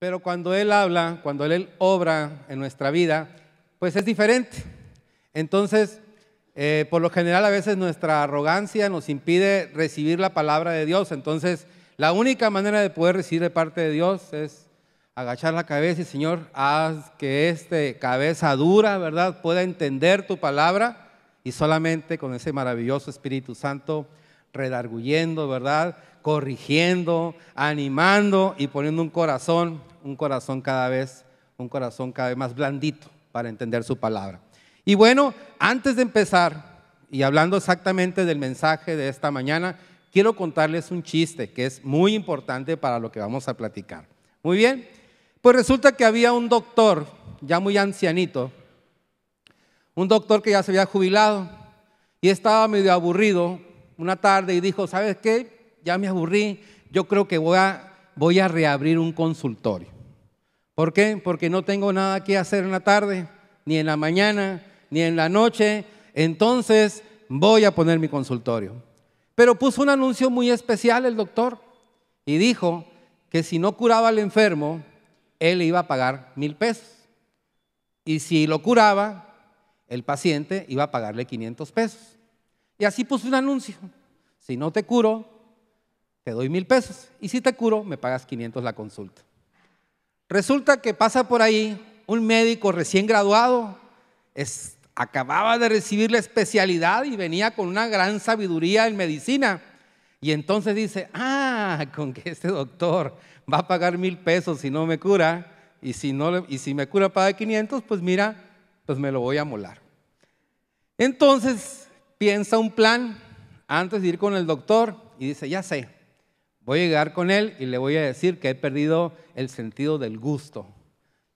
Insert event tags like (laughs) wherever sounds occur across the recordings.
Pero cuando Él habla, cuando Él obra en nuestra vida, pues es diferente. Entonces, eh, por lo general a veces nuestra arrogancia nos impide recibir la palabra de Dios. Entonces, la única manera de poder recibir de parte de Dios es agachar la cabeza y Señor, haz que esta cabeza dura, ¿verdad?, pueda entender tu palabra y solamente con ese maravilloso Espíritu Santo redarguyendo, ¿verdad?, corrigiendo, animando y poniendo un corazón, un corazón cada vez, un corazón cada vez más blandito para entender su palabra. Y bueno, antes de empezar y hablando exactamente del mensaje de esta mañana, quiero contarles un chiste que es muy importante para lo que vamos a platicar. Muy bien, pues resulta que había un doctor ya muy ancianito, un doctor que ya se había jubilado y estaba medio aburrido una tarde y dijo, ¿sabes qué? ya me aburrí, yo creo que voy a, voy a reabrir un consultorio. ¿Por qué? Porque no tengo nada que hacer en la tarde, ni en la mañana, ni en la noche. Entonces voy a poner mi consultorio. Pero puso un anuncio muy especial el doctor y dijo que si no curaba al enfermo, él iba a pagar mil pesos. Y si lo curaba, el paciente iba a pagarle 500 pesos. Y así puso un anuncio. Si no te curo, te doy mil pesos. Y si te curo, me pagas 500 la consulta. Resulta que pasa por ahí un médico recién graduado, acababa de recibir la especialidad y venía con una gran sabiduría en medicina. Y entonces dice, ah, con que este doctor va a pagar mil pesos si no me cura, y si, no, y si me cura paga 500, pues mira, pues me lo voy a molar. Entonces piensa un plan antes de ir con el doctor y dice, ya sé, Voy a llegar con él y le voy a decir que he perdido el sentido del gusto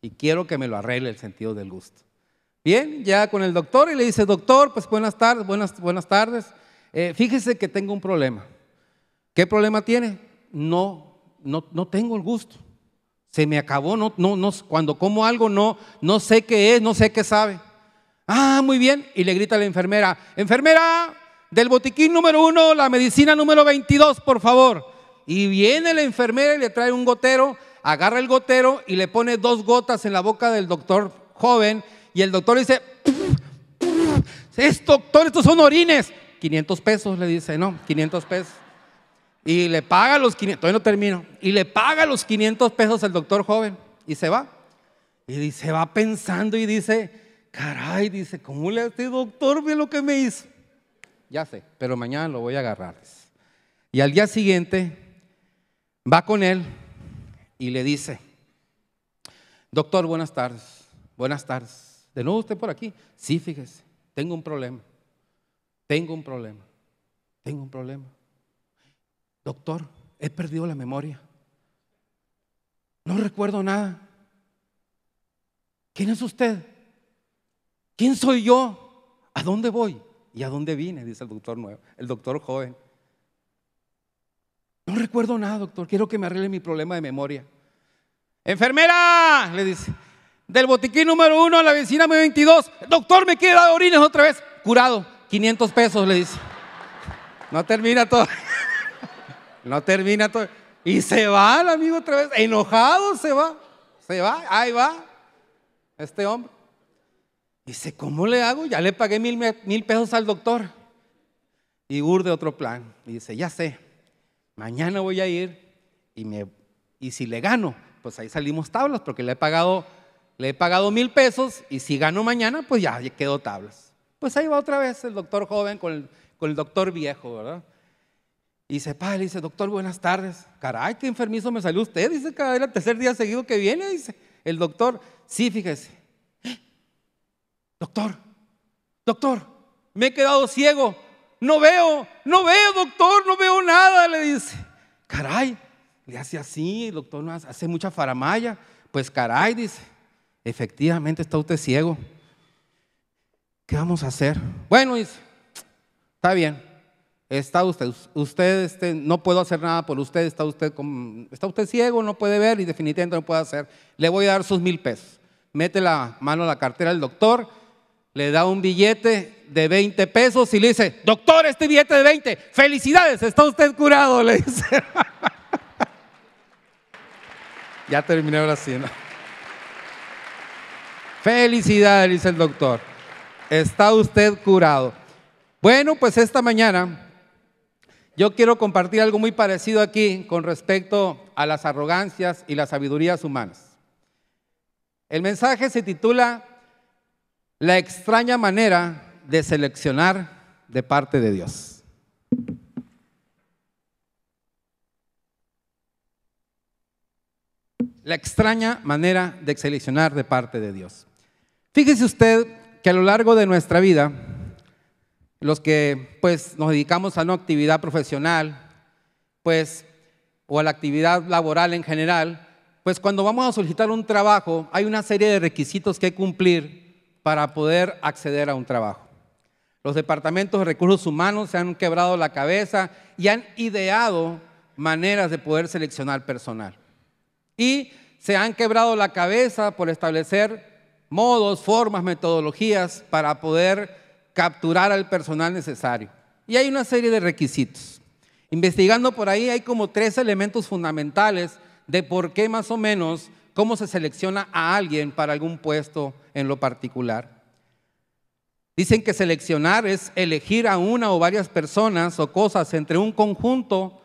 y quiero que me lo arregle el sentido del gusto. Bien, ya con el doctor y le dice, doctor, pues buenas tardes, buenas, buenas tardes. Eh, fíjese que tengo un problema. ¿Qué problema tiene? No, no, tengo el gusto. Se me acabó, no, no, no, cuando como algo no, no sé qué es, no sé qué sabe. Ah, muy bien. Y le grita a la enfermera, enfermera, del botiquín número uno, la medicina número 22, por favor. Y viene la enfermera y le trae un gotero, agarra el gotero y le pone dos gotas en la boca del doctor joven. Y el doctor dice, es doctor, estos son orines. 500 pesos, le dice, no, 500 pesos. Y le paga los 500, todavía no termino, y le paga los 500 pesos al doctor joven y se va. Y se va pensando y dice, caray, dice, ¿cómo le hace doctor? Ve lo que me hizo. Ya sé, pero mañana lo voy a agarrar. Y al día siguiente Va con él y le dice, doctor, buenas tardes, buenas tardes. ¿De nuevo usted por aquí? Sí, fíjese, tengo un problema, tengo un problema, tengo un problema. Doctor, he perdido la memoria. No recuerdo nada. ¿Quién es usted? ¿Quién soy yo? ¿A dónde voy? ¿Y a dónde vine? Dice el doctor nuevo, el doctor joven. No recuerdo nada, doctor. Quiero que me arregle mi problema de memoria. Enfermera, le dice. Del botiquín número uno a la vecina 22. Doctor, me quiere dar orines otra vez. Curado. 500 pesos, le dice. No termina todo. (laughs) No termina todo. Y se va el amigo otra vez. Enojado se va. Se va. Ahí va. Este hombre. Dice, ¿cómo le hago? Ya le pagué mil, mil pesos al doctor. Y urde otro plan. Y dice, ya sé mañana voy a ir y, si le gano, pues ahí salimos tablas, porque le he pagado, le he pagado mil pesos y si gano mañana, pues ya quedó tablas. Pues ahí va otra vez el doctor joven con el, doctor viejo, ¿verdad? Y se para, le dice, doctor, buenas tardes. Caray, qué enfermizo me salió usted, dice, cada vez el tercer día seguido que viene, dice el doctor. Sí, fíjese. Eh, doctor, doctor, me he quedado ciego no veo, no veo, doctor, no veo nada, le dice. Caray, le hace así, el doctor no hace, mucha faramaya. Pues caray, dice, efectivamente está usted ciego. ¿Qué vamos a hacer? Bueno, dice, está bien, está usted, usted este, no puedo hacer nada por usted, está usted, está usted ciego, no puede ver y definitivamente no puede hacer. Le voy a dar sus mil pesos. Mete la mano a la cartera del doctor le da un billete de 20 pesos y le dice, doctor, este billete de 20, felicidades, está usted curado, le dice. (laughs) ya terminé la cena. Felicidades, dice el doctor, está usted curado. Bueno, pues esta mañana yo quiero compartir algo muy parecido aquí con respecto a las arrogancias y las sabidurías humanas. El mensaje se titula la extraña manera de seleccionar de parte de Dios. La extraña manera de seleccionar de parte de Dios. Fíjese usted que a lo largo de nuestra vida, los que pues nos dedicamos a una actividad profesional, pues o a la actividad laboral en general, pues cuando vamos a solicitar un trabajo hay una serie de requisitos que cumplir para poder acceder a un trabajo. Los departamentos de recursos humanos se han quebrado la cabeza y han ideado maneras de poder seleccionar personal. Y se han quebrado la cabeza por establecer modos, formas, metodologías para poder capturar al personal necesario. Y hay una serie de requisitos. Investigando por ahí hay como tres elementos fundamentales de por qué más o menos cómo se selecciona a alguien para algún puesto en lo particular. Dicen que seleccionar es elegir a una o varias personas o cosas entre un conjunto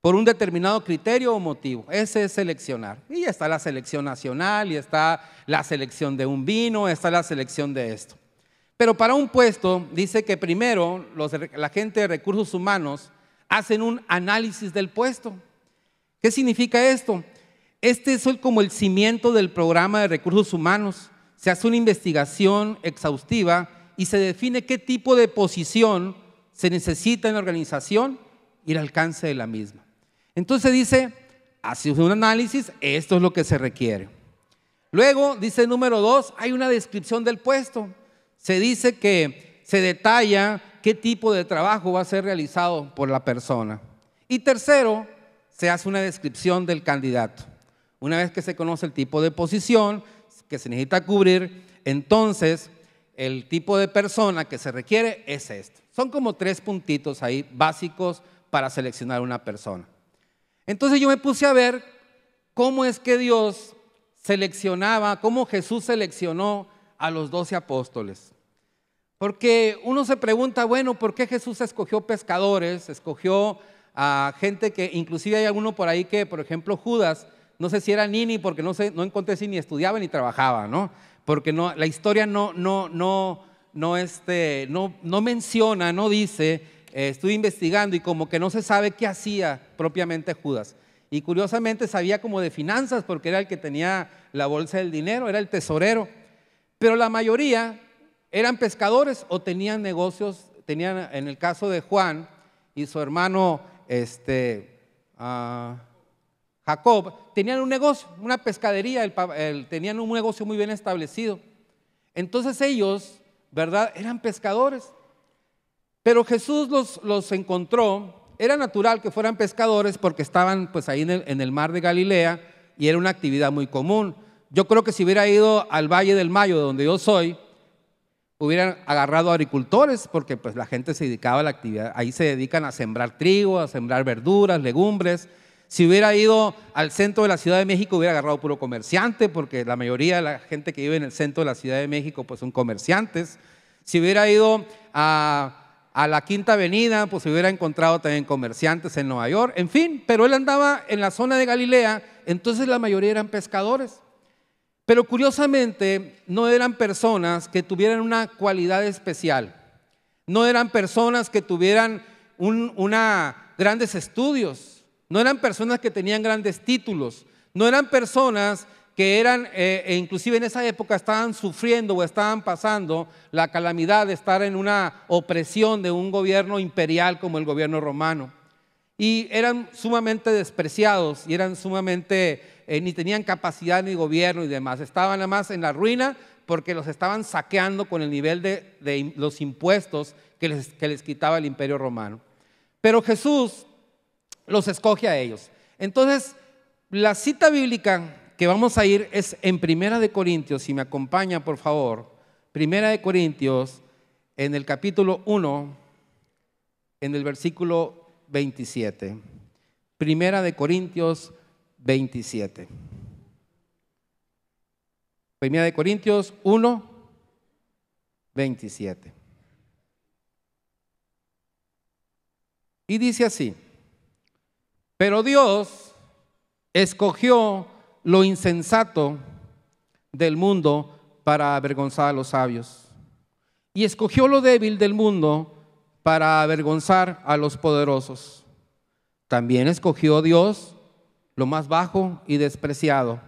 por un determinado criterio o motivo. Ese es seleccionar. Y está la selección nacional, y está la selección de un vino, está la selección de esto. Pero para un puesto, dice que primero la gente de recursos humanos hacen un análisis del puesto. ¿Qué significa esto? Este es como el cimiento del programa de recursos humanos. Se hace una investigación exhaustiva y se define qué tipo de posición se necesita en la organización y el alcance de la misma. Entonces dice, hace un análisis, esto es lo que se requiere. Luego, dice número dos, hay una descripción del puesto. Se dice que se detalla qué tipo de trabajo va a ser realizado por la persona. Y tercero, se hace una descripción del candidato. Una vez que se conoce el tipo de posición que se necesita cubrir, entonces el tipo de persona que se requiere es este. Son como tres puntitos ahí básicos para seleccionar una persona. Entonces yo me puse a ver cómo es que Dios seleccionaba, cómo Jesús seleccionó a los doce apóstoles. Porque uno se pregunta, bueno, ¿por qué Jesús escogió pescadores? Escogió a gente que, inclusive hay alguno por ahí que, por ejemplo, Judas, no sé si era Nini, porque no, sé, no encontré si ni estudiaba ni trabajaba, ¿no? Porque no, la historia no, no, no, no, este, no, no menciona, no dice, eh, estuve investigando y como que no se sabe qué hacía propiamente Judas. Y curiosamente sabía como de finanzas, porque era el que tenía la bolsa del dinero, era el tesorero. Pero la mayoría eran pescadores o tenían negocios, tenían, en el caso de Juan y su hermano, este, ah, Jacob, tenían un negocio, una pescadería, tenían un negocio muy bien establecido. Entonces ellos, ¿verdad? Eran pescadores. Pero Jesús los, encontró, era natural que fueran pescadores porque estaban pues ahí en el, mar de Galilea y era una actividad muy común. Yo creo que si hubiera ido al Valle del Mayo, donde yo soy, hubieran agarrado agricultores, porque pues la gente se dedicaba a la actividad, ahí se dedican a sembrar trigo, a sembrar verduras, legumbres, si hubiera ido al centro de la Ciudad de México, hubiera agarrado puro comerciante, porque la mayoría de la gente que vive en el centro de la Ciudad de México, pues son comerciantes. Si hubiera ido a, la Quinta Avenida, pues hubiera encontrado también comerciantes en Nueva York, en fin, pero él andaba en la zona de Galilea, entonces la mayoría eran pescadores. Pero curiosamente, no eran personas que tuvieran una cualidad especial, no eran personas que tuvieran un, una, grandes estudios, no eran personas que tenían grandes títulos, no eran personas que eran, eh, e inclusive en esa época estaban sufriendo o estaban pasando la calamidad de estar en una opresión de un gobierno imperial como el gobierno romano. Y eran sumamente despreciados y eran sumamente, eh, ni tenían capacidad ni gobierno y demás. Estaban nada más en la ruina porque los estaban saqueando con el nivel de, los impuestos que les, que les quitaba el imperio romano. Pero Jesús los escoge a ellos. Entonces, la cita bíblica que vamos a ir es en Primera de Corintios, si me acompaña por favor, Primera de Corintios, en el capítulo 1, en el versículo 27. Primera de Corintios 27. Primera de Corintios 1, 27. Y dice así. Pero Dios escogió lo insensato del mundo para avergonzar a los sabios. Y escogió lo débil del mundo para avergonzar a los poderosos. También escogió Dios lo más bajo y despreciado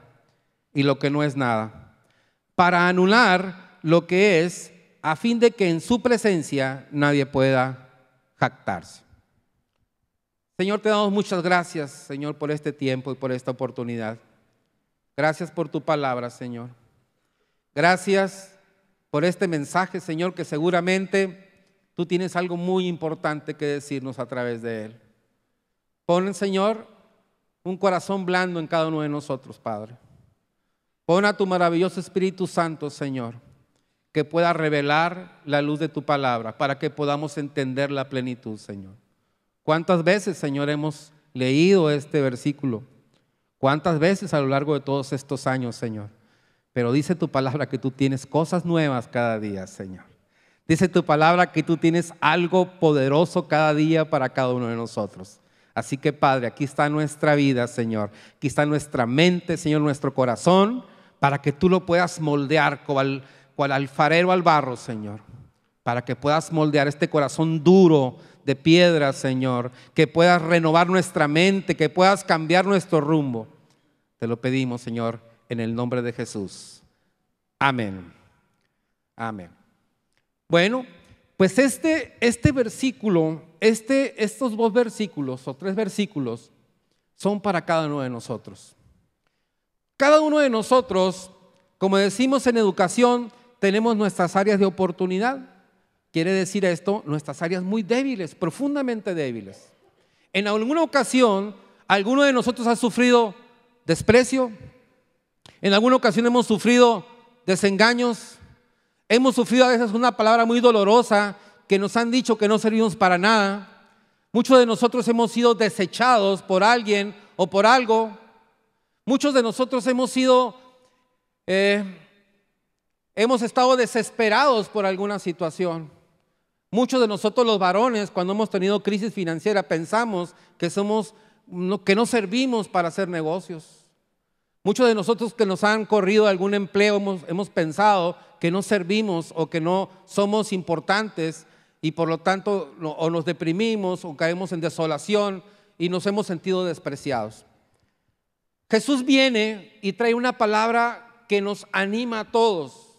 y lo que no es nada, para anular lo que es a fin de que en su presencia nadie pueda jactarse. Señor, te damos muchas gracias, Señor, por este tiempo y por esta oportunidad. Gracias por tu palabra, Señor. Gracias por este mensaje, Señor, que seguramente tú tienes algo muy importante que decirnos a través de él. Pon, Señor, un corazón blando en cada uno de nosotros, Padre. Pon a tu maravilloso Espíritu Santo, Señor, que pueda revelar la luz de tu palabra para que podamos entender la plenitud, Señor. ¿Cuántas veces, Señor, hemos leído este versículo? ¿Cuántas veces a lo largo de todos estos años, Señor? Pero dice tu palabra que tú tienes cosas nuevas cada día, Señor. Dice tu palabra que tú tienes algo poderoso cada día para cada uno de nosotros. Así que Padre, aquí está nuestra vida, Señor. Aquí está nuestra mente, Señor, nuestro corazón, para que tú lo puedas moldear cual, alfarero al barro, Señor. Para que puedas moldear este corazón duro, de piedra, Señor, que puedas renovar nuestra mente, que puedas cambiar nuestro rumbo. Te lo pedimos, Señor, en el nombre de Jesús. Amén. Amén. Bueno, pues este, este versículo, este, estos dos versículos o tres versículos son para cada uno de nosotros. Cada uno de nosotros, como decimos en educación, tenemos nuestras áreas de oportunidad. Quiere decir esto nuestras áreas muy débiles, profundamente débiles. En alguna ocasión, alguno de nosotros ha sufrido desprecio, en alguna ocasión hemos sufrido desengaños, hemos sufrido a veces una palabra muy dolorosa que nos han dicho que no servimos para nada. Muchos de nosotros hemos sido desechados por alguien o por algo. Muchos de nosotros hemos sido, eh, hemos estado desesperados por alguna situación. Muchos de nosotros los varones, cuando hemos tenido crisis financiera, pensamos que somos que no servimos para hacer negocios. Muchos de nosotros que nos han corrido algún empleo hemos, pensado que no servimos o que no somos importantes y por lo tanto o nos deprimimos o caemos en desolación y nos hemos sentido despreciados. Jesús viene y trae una palabra que nos anima a todos,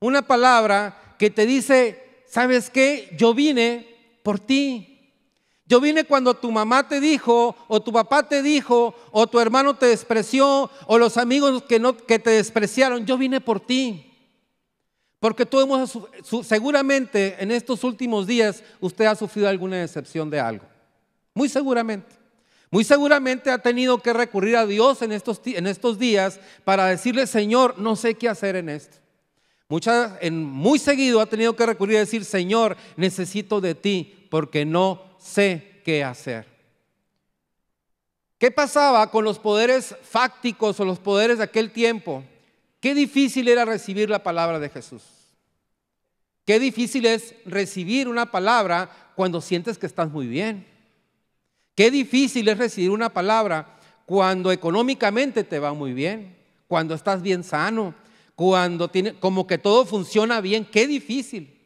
una palabra que te dice ¿sabes qué? Yo vine por ti. Yo vine cuando tu mamá te dijo, o tu papá te dijo, o tu hermano te despreció, o los amigos que, no, que te despreciaron. Yo vine por ti. Porque seguramente en estos últimos días usted ha sufrido alguna decepción de algo. Muy seguramente. Muy seguramente ha tenido que recurrir a Dios en estos, en estos días para decirle, Señor, no sé qué hacer en esto. Muchas, en, muy seguido ha tenido que recurrir a decir, Señor, necesito de ti porque no sé qué hacer. ¿Qué pasaba con los poderes fácticos o los poderes de aquel tiempo? Qué difícil era recibir la palabra de Jesús. Qué difícil es recibir una palabra cuando sientes que estás muy bien. Qué difícil es recibir una palabra cuando económicamente te va muy bien, cuando estás bien sano, cuando tiene, como que todo funciona bien, qué difícil.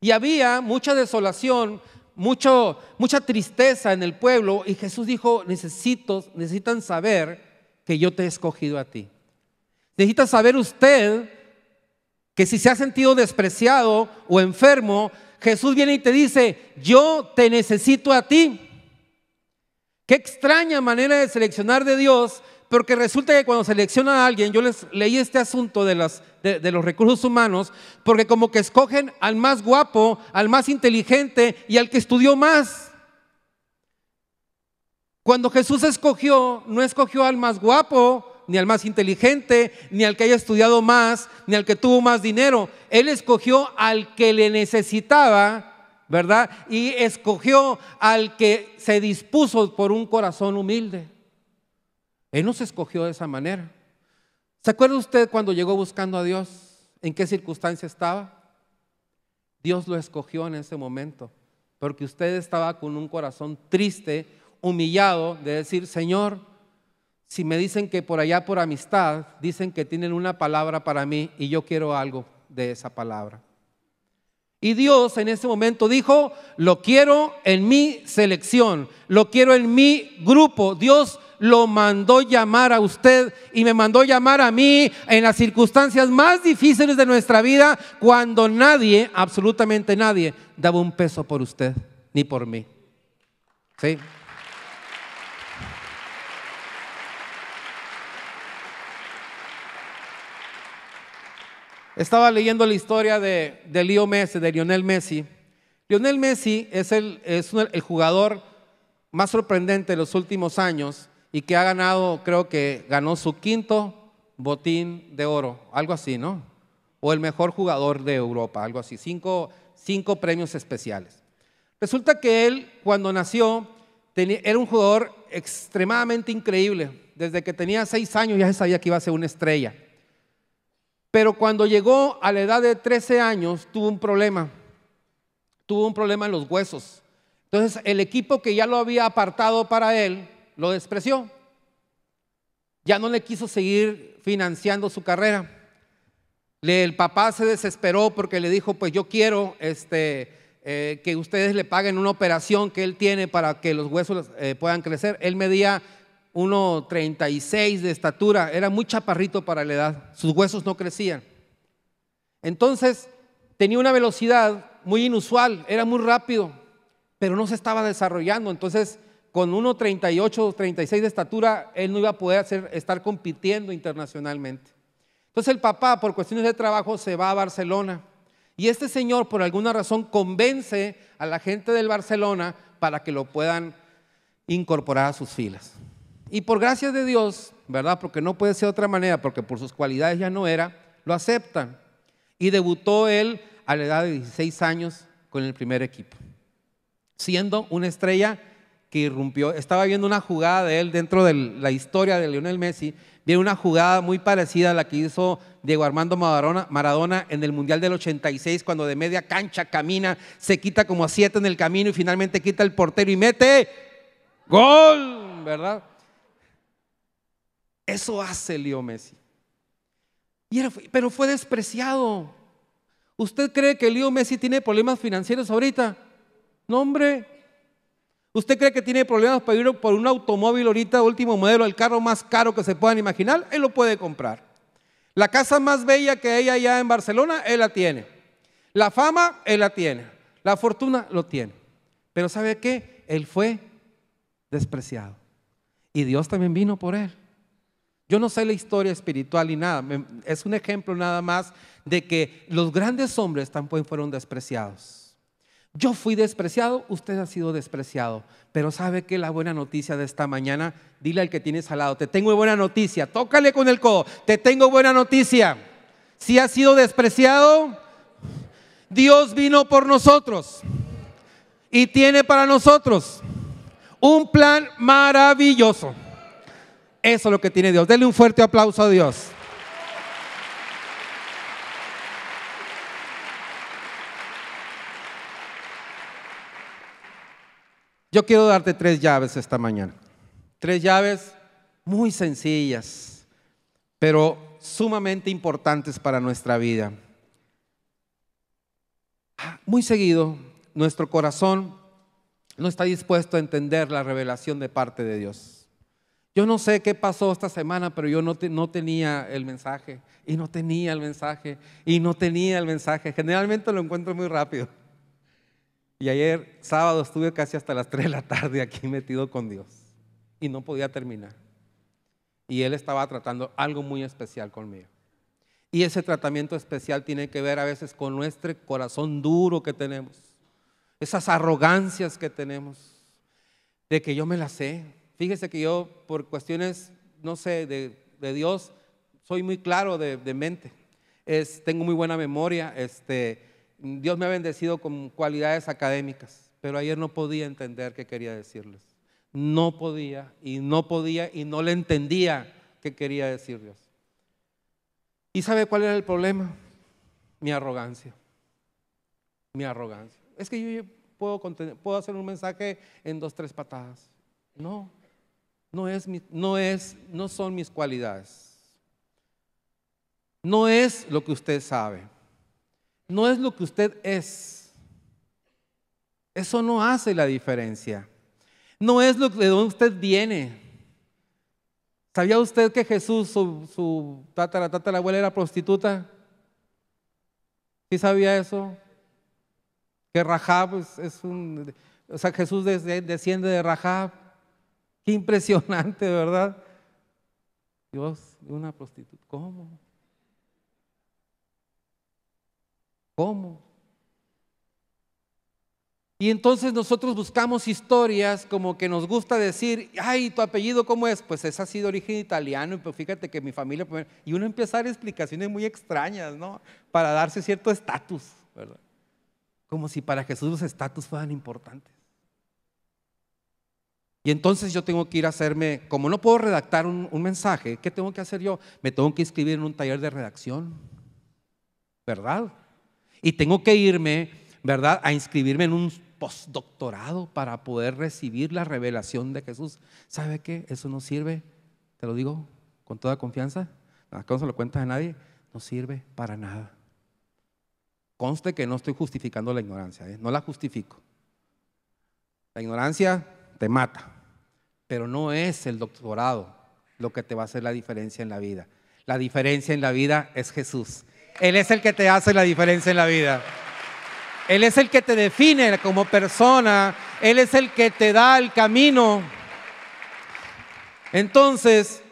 Y había mucha desolación, mucho, mucha tristeza en el pueblo y Jesús dijo, necesito, necesitan saber que yo te he escogido a ti. Necesita saber usted que si se ha sentido despreciado o enfermo, Jesús viene y te dice, yo te necesito a ti. Qué extraña manera de seleccionar de Dios porque resulta que cuando seleccionan a alguien, yo les leí este asunto de, de, los recursos humanos, porque como que escogen al más guapo, al más inteligente y al que estudió más. Cuando Jesús escogió, no escogió al más guapo, ni al más inteligente, ni al que haya estudiado más, ni al que tuvo más dinero. Él escogió al que le necesitaba, ¿verdad? Y escogió al que se dispuso por un corazón humilde. Él nos escogió de esa manera. ¿Se acuerda usted cuando llegó buscando a Dios? ¿En qué circunstancia estaba? Dios lo escogió en ese momento, porque usted estaba con un corazón triste, humillado, de decir, Señor, si me dicen que por allá por amistad, dicen que tienen una palabra para mí y yo quiero algo de esa palabra. Y Dios en ese momento dijo, lo quiero en mi selección, lo quiero en mi grupo. Dios lo mandó llamar a usted y me mandó llamar a mí en las circunstancias más difíciles de nuestra vida cuando nadie, absolutamente nadie, daba un peso por usted ni por mí. ¿Sí? Estaba leyendo la historia de, Messi, de Lionel Messi. Lionel Messi es el jugador más sorprendente de los últimos años y que ha ganado, creo que ganó su quinto botín de oro, algo así, ¿no? O el mejor jugador de Europa, algo así, cinco, cinco premios especiales. Resulta que él, cuando nació, era un jugador extremadamente increíble. Desde que tenía seis años ya se sabía que iba a ser una estrella. Pero cuando llegó a la edad de 13 años, tuvo un problema. Tuvo un problema en los huesos. Entonces, el equipo que ya lo había apartado para él, lo despreció. Ya no le quiso seguir financiando su carrera. El papá se desesperó porque le dijo, pues yo quiero este, eh, que ustedes le paguen una operación que él tiene para que los huesos eh, puedan crecer. Él medía 1,36 de estatura, era muy chaparrito para la edad, sus huesos no crecían. Entonces, tenía una velocidad muy inusual, era muy rápido, pero no se estaba desarrollando. Entonces, con 1,38, 36 de estatura, él no iba a poder estar compitiendo internacionalmente. Entonces el papá, por cuestiones de trabajo, se va a Barcelona. Y este señor, por alguna razón, convence a la gente del Barcelona para que lo puedan incorporar a sus filas. Y por gracias de Dios, ¿verdad? Porque no puede ser de otra manera, porque por sus cualidades ya no era, lo aceptan. Y debutó él a la edad de 16 años con el primer equipo, siendo una estrella que irrumpió. Estaba viendo una jugada de él dentro de la historia de Lionel Messi. Viene una jugada muy parecida a la que hizo Diego Armando Maradona, en el Mundial del 86, cuando de media cancha camina, se quita como a siete en el camino y finalmente quita el portero y mete gol, ¿verdad? Eso hace Leo Messi. pero fue despreciado. ¿Usted cree que Leo Messi tiene problemas financieros ahorita? No, hombre, ¿Usted cree que tiene problemas para ir por un automóvil ahorita, último modelo, el carro más caro que se puedan imaginar? Él lo puede comprar. La casa más bella que hay allá en Barcelona, él la tiene. La fama, él la tiene. La fortuna, lo tiene. Pero ¿sabe qué? Él fue despreciado. Y Dios también vino por él. Yo no sé la historia espiritual ni nada. Es un ejemplo nada más de que los grandes hombres también fueron despreciados. Yo fui despreciado, usted ha sido despreciado. Pero sabe que la buena noticia de esta mañana, dile al que tienes al lado, te tengo buena noticia, tócale con el codo, te tengo buena noticia. Si ha sido despreciado, Dios vino por nosotros y tiene para nosotros un plan maravilloso. Eso es lo que tiene Dios. Dele un fuerte aplauso a Dios. Yo quiero darte tres llaves esta mañana. Tres llaves muy sencillas, pero sumamente importantes para nuestra vida. Ah, muy seguido, nuestro corazón no está dispuesto a entender la revelación de parte de Dios. Yo no sé qué pasó esta semana, pero yo no, no, tenía el mensaje, y no tenía el mensaje, y no tenía el mensaje. Generalmente lo encuentro muy rápido. Y ayer sábado estuve casi hasta las 3 (laughs) de la tarde aquí metido con Dios y no podía terminar. Y Él estaba tratando algo muy especial conmigo. Y ese tratamiento especial tiene que ver a veces con nuestro corazón duro que tenemos, esas arrogancias que tenemos, de que yo me las sé. Fíjese que yo por cuestiones, no sé, de, Dios, soy muy claro de, mente. Es, tengo muy buena memoria, este, Dios me ha bendecido con cualidades académicas, pero ayer no podía entender qué quería decirles. No podía y no podía y no le entendía qué quería decir Dios. ¿Y sabe cuál era el problema? Mi arrogancia. Mi arrogancia. Es que yo puedo, hacer un mensaje en dos, tres patadas. No, no, es mi, no, es, no son mis cualidades. No es lo que usted sabe no es lo que usted es. Eso no hace la diferencia. No es lo de donde usted viene. ¿Sabía usted que Jesús, su, su tata, la abuela era prostituta? ¿Sí sabía eso? Que Rahab es, un... O sea, Jesús desciende de Rahab. Qué impresionante, ¿verdad? Dios, una prostituta. ¿Cómo? ¿Cómo? Y entonces nosotros buscamos historias como que nos gusta decir, ay, ¿tu apellido cómo es? Pues es ha sido origen italiano, pero pues fíjate que mi familia... Y uno empieza a dar explicaciones muy extrañas, ¿no? Para darse cierto estatus, ¿verdad? Como si para Jesús los estatus fueran importantes. Y entonces yo tengo que ir a hacerme, como no puedo redactar un, mensaje, ¿qué tengo que hacer yo? Me tengo que inscribir en un taller de redacción, ¿verdad? y tengo que irme, ¿verdad?, a inscribirme en un postdoctorado para poder recibir la revelación de Jesús. ¿Sabe qué? Eso no sirve, te lo digo con toda confianza, acá no se lo cuentas a nadie, no sirve para nada. Conste que no estoy justificando la ignorancia, ¿eh? no la justifico. La ignorancia te mata, pero no es el doctorado lo que te va a hacer la diferencia en la vida. La diferencia en la vida es Jesús. Él es el que te hace la diferencia en la vida. Él es el que te define como persona. Él es el que te da el camino. Entonces,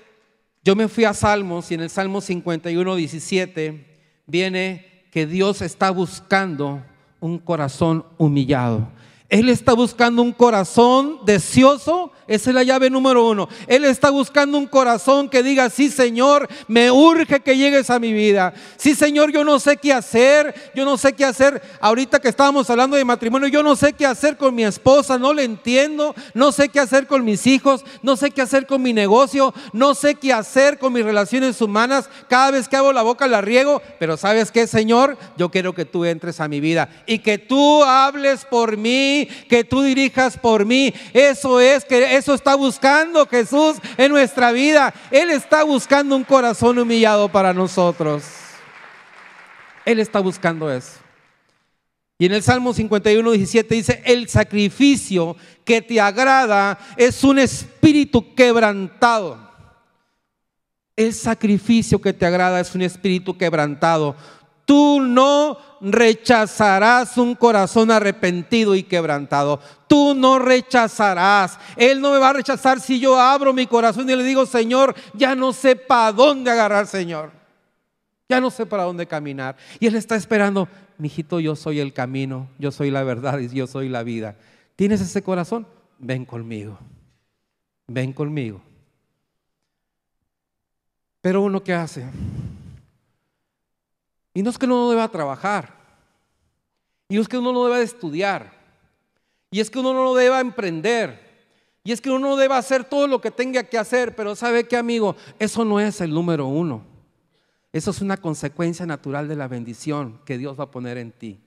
yo me fui a Salmos y en el Salmo 51, 17 viene que Dios está buscando un corazón humillado. Él está buscando un corazón deseoso. Esa es la llave número uno. Él está buscando un corazón que diga, sí Señor, me urge que llegues a mi vida. Sí Señor, yo no sé qué hacer. Yo no sé qué hacer. Ahorita que estábamos hablando de matrimonio, yo no sé qué hacer con mi esposa. No le entiendo. No sé qué hacer con mis hijos. No sé qué hacer con mi negocio. No sé qué hacer con mis relaciones humanas. Cada vez que hago la boca la riego. Pero sabes qué Señor, yo quiero que tú entres a mi vida y que tú hables por mí que tú dirijas por mí. Eso es que eso está buscando Jesús en nuestra vida. Él está buscando un corazón humillado para nosotros. Él está buscando eso. Y en el Salmo 51, 17 dice, el sacrificio que te agrada es un espíritu quebrantado. El sacrificio que te agrada es un espíritu quebrantado. Tú no rechazarás un corazón arrepentido y quebrantado. Tú no rechazarás. Él no me va a rechazar si yo abro mi corazón y le digo, Señor, ya no sé para dónde agarrar, Señor. Ya no sé para dónde caminar. Y Él está esperando, mijito, yo soy el camino, yo soy la verdad y yo soy la vida. ¿Tienes ese corazón? Ven conmigo. Ven conmigo. Pero uno qué hace, y no es que uno no deba trabajar. Y no es que uno no deba estudiar. Y es que uno no deba emprender. Y es que uno no deba hacer todo lo que tenga que hacer. Pero ¿sabe qué, amigo? Eso no es el número uno. Eso es una consecuencia natural de la bendición que Dios va a poner en ti.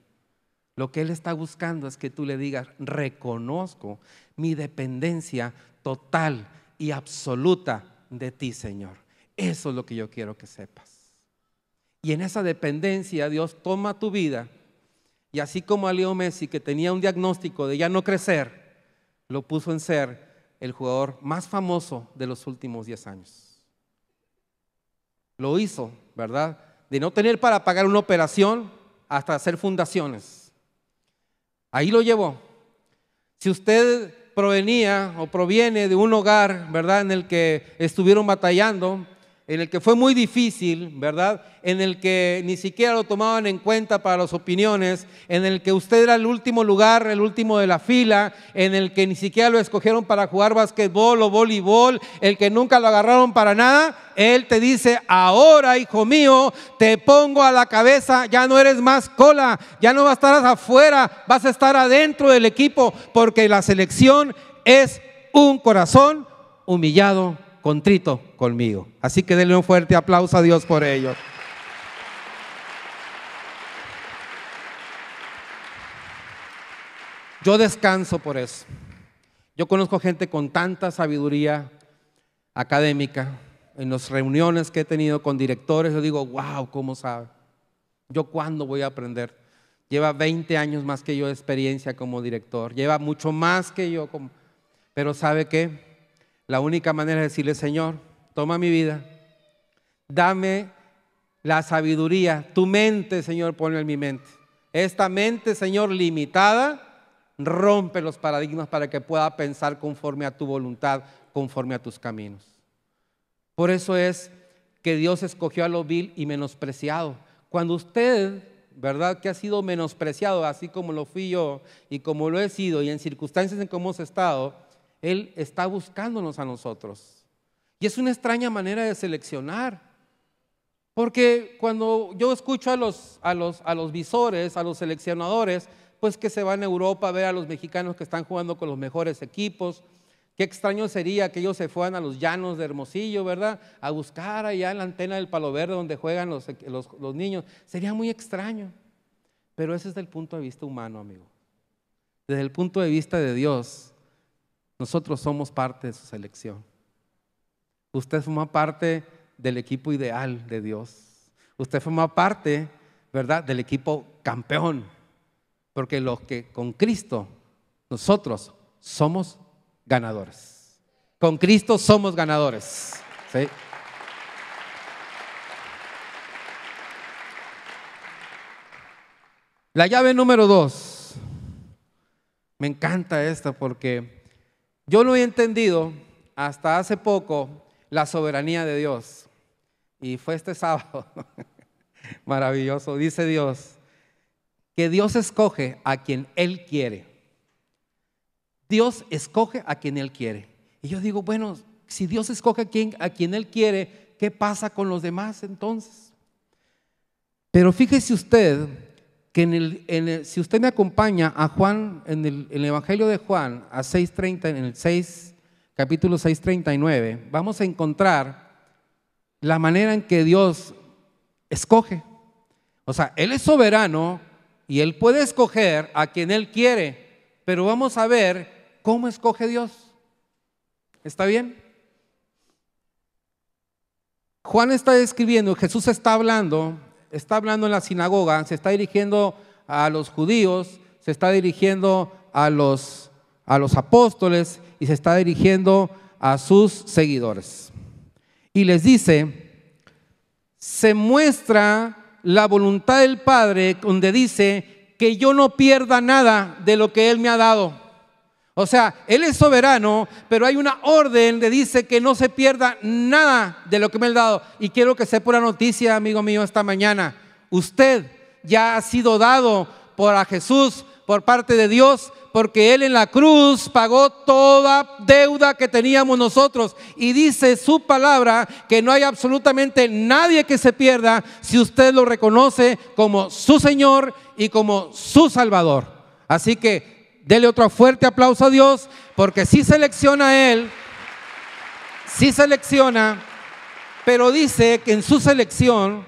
Lo que Él está buscando es que tú le digas, reconozco mi dependencia total y absoluta de ti, Señor. Eso es lo que yo quiero que sepas. Y en esa dependencia Dios toma tu vida y así como a Leo Messi, que tenía un diagnóstico de ya no crecer, lo puso en ser el jugador más famoso de los últimos 10 años. Lo hizo, ¿verdad? De no tener para pagar una operación hasta hacer fundaciones. Ahí lo llevó. Si usted provenía o proviene de un hogar, ¿verdad? En el que estuvieron batallando en el que fue muy difícil, ¿verdad? En el que ni siquiera lo tomaban en cuenta para las opiniones, en el que usted era el último lugar, el último de la fila, en el que ni siquiera lo escogieron para jugar basquetbol o voleibol, el que nunca lo agarraron para nada, él te dice, ahora hijo mío, te pongo a la cabeza, ya no eres más cola, ya no vas a estar afuera, vas a estar adentro del equipo, porque la selección es un corazón humillado contrito conmigo. Así que denle un fuerte aplauso a Dios por ello. Yo descanso por eso. Yo conozco gente con tanta sabiduría académica. En las reuniones que he tenido con directores, yo digo, wow, ¿cómo sabe? ¿Yo cuándo voy a aprender? Lleva 20 años más que yo de experiencia como director. Lleva mucho más que yo. Pero ¿sabe qué? La única manera es decirle, Señor, toma mi vida, dame la sabiduría, tu mente, Señor, ponme en mi mente. Esta mente, Señor, limitada, rompe los paradigmas para que pueda pensar conforme a tu voluntad, conforme a tus caminos. Por eso es que Dios escogió a lo vil y menospreciado. Cuando usted, ¿verdad? Que ha sido menospreciado, así como lo fui yo y como lo he sido y en circunstancias en cómo hemos estado, él está buscándonos a nosotros. Y es una extraña manera de seleccionar. Porque cuando yo escucho a los, a los, visores, a los seleccionadores, pues que se van a Europa a ver a los mexicanos que están jugando con los mejores equipos. Qué extraño sería que ellos se fueran a los llanos de Hermosillo, ¿verdad? A buscar allá en la antena del Palo Verde donde juegan los, los, los niños. Sería muy extraño. Pero ese es el punto de vista humano, amigo. Desde el punto de vista de Dios, nosotros somos parte de su selección. Usted forma parte del equipo ideal de Dios. Usted forma parte, ¿verdad?, del equipo campeón. Porque los que con Cristo, nosotros somos ganadores. Con Cristo somos ganadores. La llave número dos. Me encanta esta porque yo no he entendido hasta hace poco la soberanía de Dios. Y fue este sábado. (laughs) Maravilloso. Dice Dios que Dios escoge a quien Él quiere. Dios escoge a quien Él quiere. Y yo digo, bueno, si Dios escoge a quien, a quien Él quiere, ¿qué pasa con los demás entonces? Pero fíjese usted que el, si usted me acompaña a Juan, en el, Evangelio de Juan, a 6.30, en el 6, capítulo 6.39, vamos a encontrar la manera en que Dios escoge. O sea, Él es soberano y Él puede escoger a quien Él quiere, pero vamos a ver cómo escoge Dios. ¿Está bien? Juan está escribiendo, Jesús está hablando está hablando en la sinagoga, se está dirigiendo a los judíos, se está dirigiendo a los, a los apóstoles y se está dirigiendo a sus seguidores. Y les dice, se muestra la voluntad del Padre donde dice que yo no pierda nada de lo que Él me ha dado. O sea, Él es soberano, pero hay una orden que dice que no se pierda nada de lo que me ha dado. Y quiero que sepa una noticia, amigo mío, esta mañana. Usted ya ha sido dado por a Jesús, por parte de Dios, porque Él en la cruz pagó toda deuda que teníamos nosotros. Y dice su palabra que no hay absolutamente nadie que se pierda si usted lo reconoce como su Señor y como su Salvador. Así que Dele otro fuerte aplauso a Dios, porque sí selecciona a Él, sí selecciona, pero dice que en su selección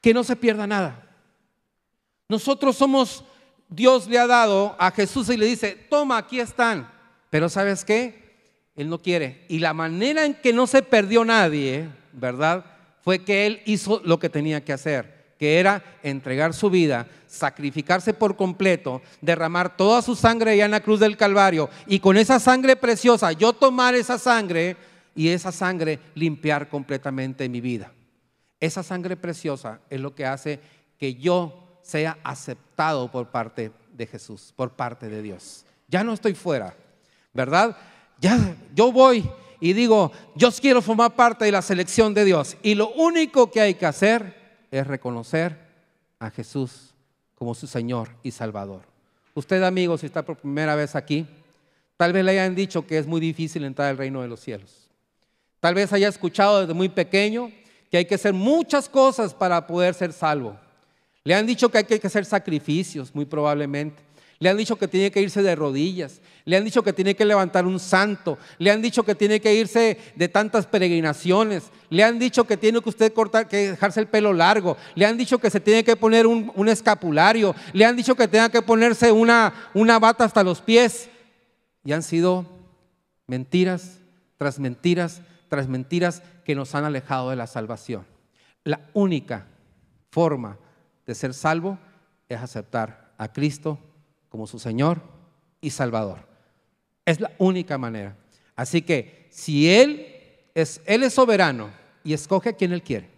que no se pierda nada. Nosotros somos, Dios le ha dado a Jesús y le dice, toma, aquí están. Pero ¿sabes qué? Él no quiere. Y la manera en que no se perdió nadie, ¿verdad? Fue que Él hizo lo que tenía que hacer que era entregar su vida, sacrificarse por completo, derramar toda su sangre allá en la cruz del Calvario y con esa sangre preciosa yo tomar esa sangre y esa sangre limpiar completamente mi vida. Esa sangre preciosa es lo que hace que yo sea aceptado por parte de Jesús, por parte de Dios. Ya no estoy fuera, ¿verdad? Ya yo voy y digo, yo quiero formar parte de la selección de Dios. Y lo único que hay que hacer es reconocer a Jesús como su Señor y Salvador. Usted, amigo, si está por primera vez aquí, tal vez le hayan dicho que es muy difícil entrar al reino de los cielos. Tal vez haya escuchado desde muy pequeño que hay que hacer muchas cosas para poder ser salvo. Le han dicho que hay que hacer sacrificios, muy probablemente. Le han dicho que tiene que irse de rodillas le han dicho que tiene que levantar un santo, le han dicho que tiene que irse de tantas peregrinaciones, le han dicho que tiene que usted cortar, que dejarse el pelo largo, le han dicho que se tiene que poner un, escapulario, le han dicho que tenga que ponerse una, una bata hasta los pies. Y han sido mentiras tras mentiras tras mentiras que nos han alejado de la salvación. La única forma de ser salvo es aceptar a Cristo como su Señor y Salvador. Es la única manera. Así que si Él es, Él es soberano y escoge a quien Él quiere,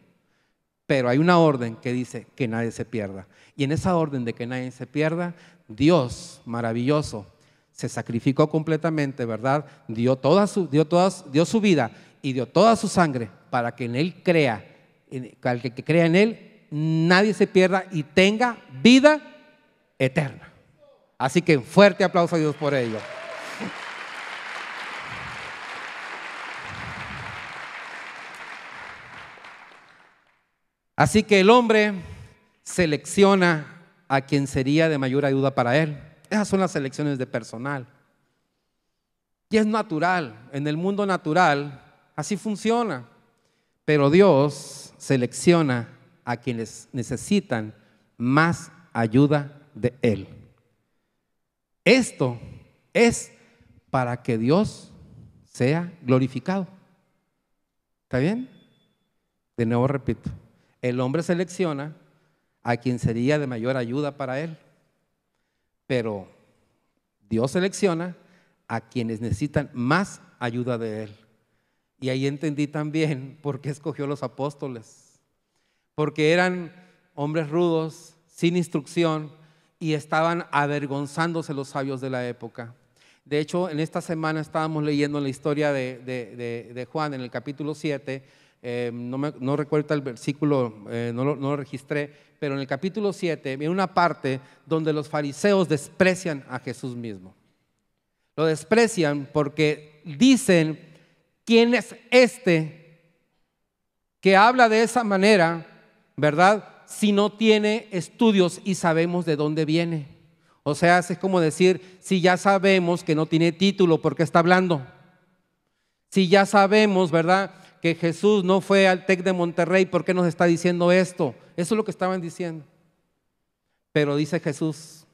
pero hay una orden que dice que nadie se pierda. Y en esa orden de que nadie se pierda, Dios maravilloso se sacrificó completamente, ¿verdad? Dio toda su, dio dio su vida y dio toda su sangre para que en Él crea, el que crea en Él, nadie se pierda y tenga vida eterna. Así que fuerte aplauso a Dios por ello. Así que el hombre selecciona a quien sería de mayor ayuda para él. Esas son las selecciones de personal. Y es natural, en el mundo natural así funciona. Pero Dios selecciona a quienes necesitan más ayuda de Él. Esto es para que Dios sea glorificado. ¿Está bien? De nuevo repito, el hombre selecciona a quien sería de mayor ayuda para él, pero Dios selecciona a quienes necesitan más ayuda de él. Y ahí entendí también (laughs) por qué escogió los apóstoles, porque eran hombres rudos, sin instrucción, y estaban avergonzándose los sabios de la época. De hecho, en esta semana estábamos leyendo la historia de, Juan en el capítulo 7, eh, no, me, recuerdo el versículo, eh, no, lo, registré, pero en el capítulo 7 viene una parte donde los fariseos desprecian a Jesús mismo. Lo desprecian porque dicen, ¿quién es este que habla de esa manera, verdad? Si no tiene estudios y sabemos de dónde viene. O sea, es como decir, si ya sabemos que no tiene título, porque está hablando? Si ya sabemos, ¿verdad? que Jesús no fue al TEC de Monterrey, ¿por qué nos está diciendo esto? Eso es lo que estaban diciendo. Pero dice Jesús,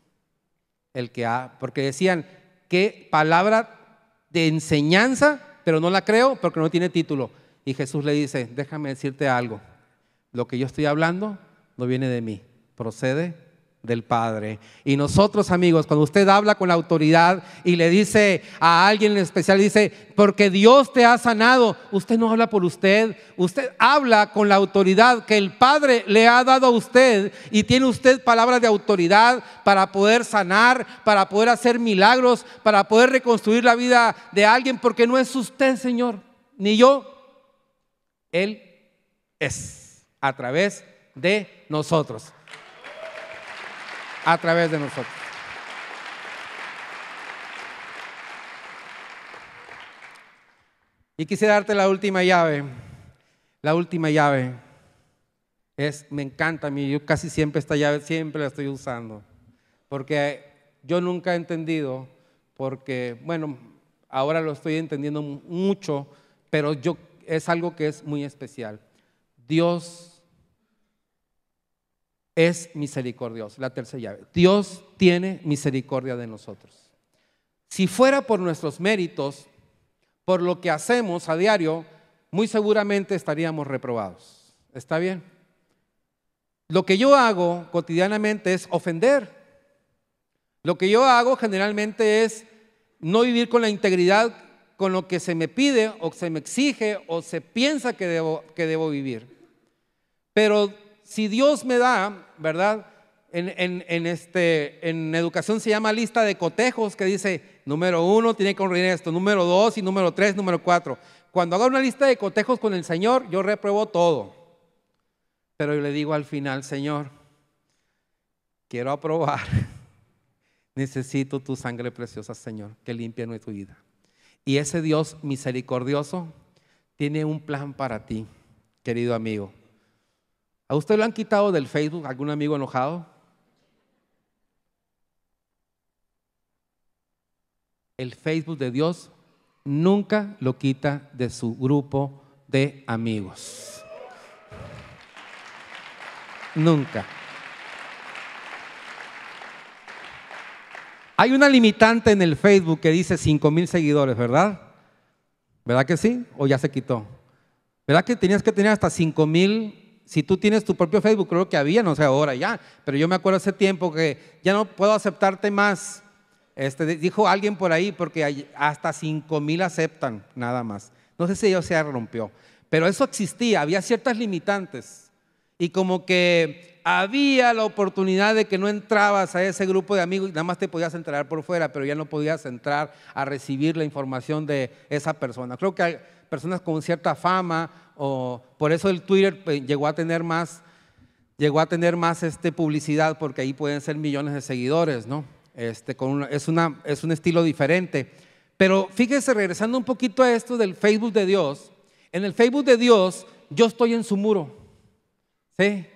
el que ha, porque decían, qué palabra de enseñanza, pero no la creo porque no tiene título. Y Jesús le dice, déjame decirte algo, lo que yo estoy hablando no viene de mí, procede del Padre. Y nosotros, amigos, cuando usted habla con la autoridad y le dice a alguien en especial, dice, porque Dios te ha sanado, usted no habla por usted, usted habla con la autoridad que el Padre le ha dado a usted y tiene usted palabras de autoridad para poder sanar, para poder hacer milagros, para poder reconstruir la vida de alguien, porque no es usted, Señor, ni yo, Él es, a través de nosotros a través de nosotros. Y quisiera darte la última llave. La última llave es, me encanta a mí, yo casi siempre esta llave, siempre la estoy usando. Porque yo nunca he entendido, porque, bueno, ahora lo estoy entendiendo mucho, pero yo, es algo que es muy especial. Dios es misericordioso. La tercera llave. Dios tiene misericordia de nosotros. Si fuera por nuestros méritos, por lo que hacemos a diario, muy seguramente estaríamos reprobados. ¿Está bien? Lo que yo hago cotidianamente es ofender. Lo que yo hago generalmente es no vivir con la integridad con lo que se me pide o se me exige o se piensa que debo, que debo vivir. Pero si Dios me da, ¿verdad? En, este, en educación se llama lista de cotejos que dice, número uno, tiene que honrar esto, número dos y número tres, número cuatro. Cuando hago una lista de cotejos con el Señor, yo repruebo todo. Pero yo le digo al final, Señor, quiero aprobar. (laughs) Necesito tu sangre preciosa, Señor, que limpie nuestra vida. Y ese Dios misericordioso tiene un plan para ti, querido amigo. ¿A usted lo han quitado del Facebook algún amigo enojado? El Facebook de Dios nunca lo quita de su grupo de amigos. Nunca. Hay una limitante en el Facebook que dice 5 mil seguidores, ¿verdad? ¿Verdad que sí? ¿O ya se quitó? ¿Verdad que tenías que tener hasta 5 mil si tú tienes tu propio Facebook, creo que había, no sé ahora ya, pero yo me acuerdo hace tiempo que ya no puedo aceptarte más. Este, dijo alguien por ahí, porque hasta 5 mil aceptan nada más. No sé si ya se rompió, pero eso existía, había ciertas limitantes. Y como que había la oportunidad de que no entrabas a ese grupo de amigos y nada más te podías entrar por fuera, pero ya no podías entrar a recibir la información de esa persona. Creo que hay personas con cierta fama o por eso el Twitter pues, llegó a tener más llegó a tener más este publicidad porque ahí pueden ser millones de seguidores, ¿no? Este, con es, una, es un estilo diferente. Pero fíjese, regresando un poquito a esto del Facebook de Dios, en el Facebook de Dios yo estoy en su muro, ¿sí?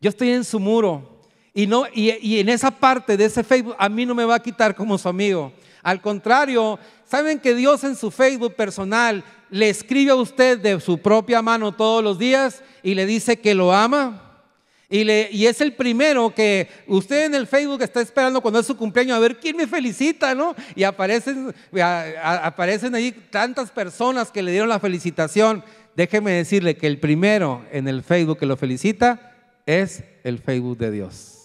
yo estoy en su muro. Y, no, y, en esa parte de ese Facebook a mí no me va a quitar como su amigo. Al contrario, saben que Dios en su Facebook personal le escribe a usted de su propia mano todos los días y le dice que lo ama. Y, es el primero que usted en el Facebook está esperando cuando es su cumpleaños a ver quién me felicita, ¿no? Y aparecen, ahí aparecen tantas personas que le dieron la felicitación. Déjeme decirle que el primero en el Facebook que lo felicita es el Facebook de Dios.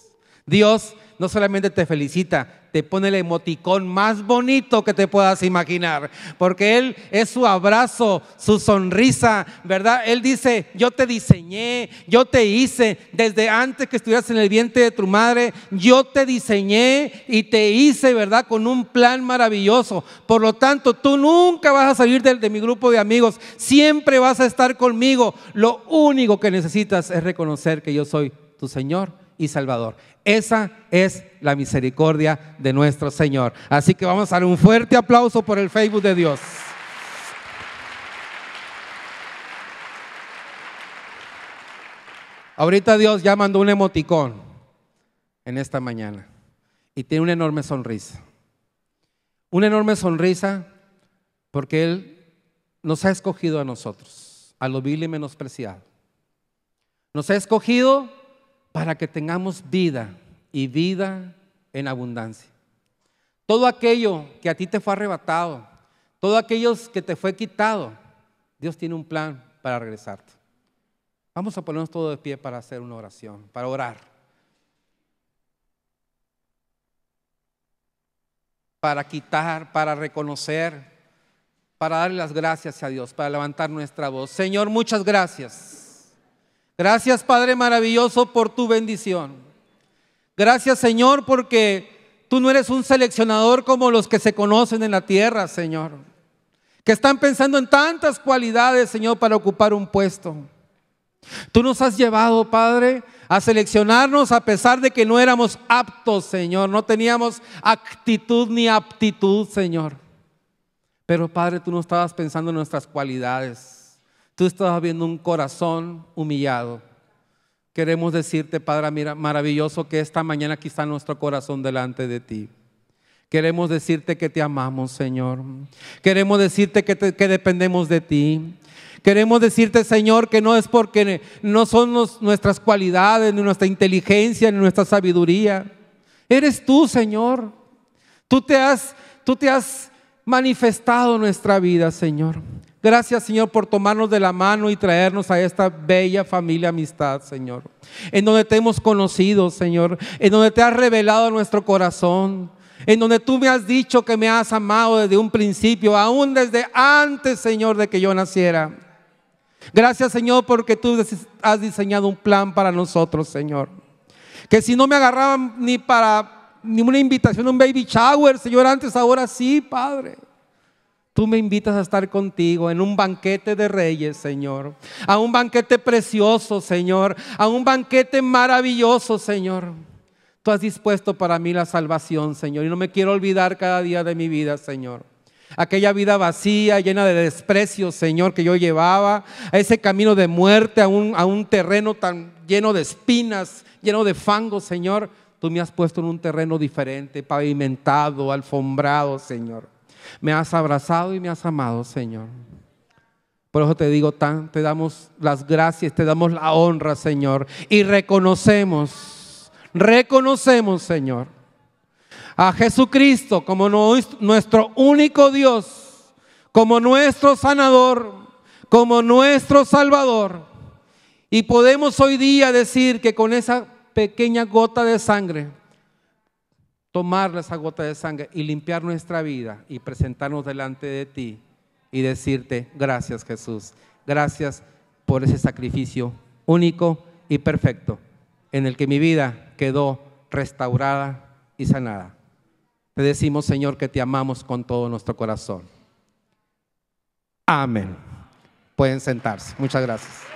Dios no solamente te felicita, te pone el emoticón más bonito que te puedas imaginar, porque Él es su abrazo, su sonrisa, ¿verdad? Él dice, yo te diseñé, yo te hice, desde antes que estuvieras en el vientre de tu madre, yo te diseñé y te hice, ¿verdad? Con un plan maravilloso. Por lo tanto, tú nunca vas a salir de, de mi grupo de amigos, siempre vas a estar conmigo. Lo único que necesitas es reconocer que yo soy tu Señor y Salvador. Esa es la misericordia de nuestro Señor. Así que vamos a dar un fuerte aplauso por el Facebook de Dios. Ahorita Dios ya mandó un emoticón en esta mañana y tiene una enorme sonrisa. Una enorme sonrisa porque Él nos ha escogido a nosotros, a lo vil y menospreciado. Nos ha escogido para que tengamos vida y vida en abundancia. Todo aquello que a ti te fue arrebatado, todo aquello que te fue quitado, Dios tiene un plan para regresarte. Vamos a ponernos todos de pie para hacer una oración, para orar. Para quitar, para reconocer, para darle las gracias a Dios, para levantar nuestra voz. Señor, muchas gracias. Gracias Padre maravilloso por tu bendición. Gracias Señor porque tú no eres un seleccionador como los que se conocen en la tierra, Señor. Que están pensando en tantas cualidades, Señor, para ocupar un puesto. Tú nos has llevado, Padre, a seleccionarnos a pesar de que no éramos aptos, Señor. No teníamos actitud ni aptitud, Señor. Pero, Padre, tú no estabas pensando en nuestras cualidades. Tú estás viendo un corazón humillado. Queremos decirte, Padre, maravilloso que esta mañana aquí está nuestro corazón delante de ti. Queremos decirte que te amamos, Señor. Queremos decirte que, dependemos de ti. Queremos decirte, Señor, que no es porque no son nuestras cualidades, ni nuestra inteligencia, ni nuestra sabiduría. Eres tú, Señor. Tú te has, tú te has manifestado nuestra vida, Señor. Gracias, Señor, por tomarnos de la mano y traernos a esta bella familia amistad, Señor. En donde te hemos conocido, Señor. En donde te has revelado nuestro corazón. En donde tú me has dicho que me has amado desde un principio, aún desde antes, Señor, de que yo naciera. Gracias, Señor, porque tú has diseñado un plan para nosotros, Señor. Que si no me agarraban ni para ninguna invitación, un baby shower, Señor, antes, ahora sí, Padre. Tú me invitas a estar contigo en un banquete de reyes, Señor. A un banquete precioso, Señor. A un banquete maravilloso, Señor. Tú has dispuesto para mí la salvación, Señor. Y no me quiero olvidar cada día de mi vida, Señor. Aquella vida vacía, llena de desprecio, Señor, que yo llevaba. A ese camino de muerte, a un, a un terreno tan lleno de espinas, lleno de fango, Señor. Tú me has puesto en un terreno diferente, pavimentado, alfombrado, Señor. Me has abrazado y me has amado, Señor. Por eso te digo tan, te damos las gracias, te damos la honra, Señor. Y reconocemos, reconocemos, Señor, a Jesucristo como nuestro único Dios, como nuestro sanador, como nuestro salvador. Y podemos hoy día decir que con esa pequeña gota de sangre tomar esa gota de sangre y limpiar nuestra vida y presentarnos delante de ti y decirte, gracias Jesús, gracias por ese sacrificio único y perfecto en el que mi vida quedó restaurada y sanada. Te decimos, Señor, que te amamos con todo nuestro corazón. Amén. Pueden sentarse. Muchas gracias.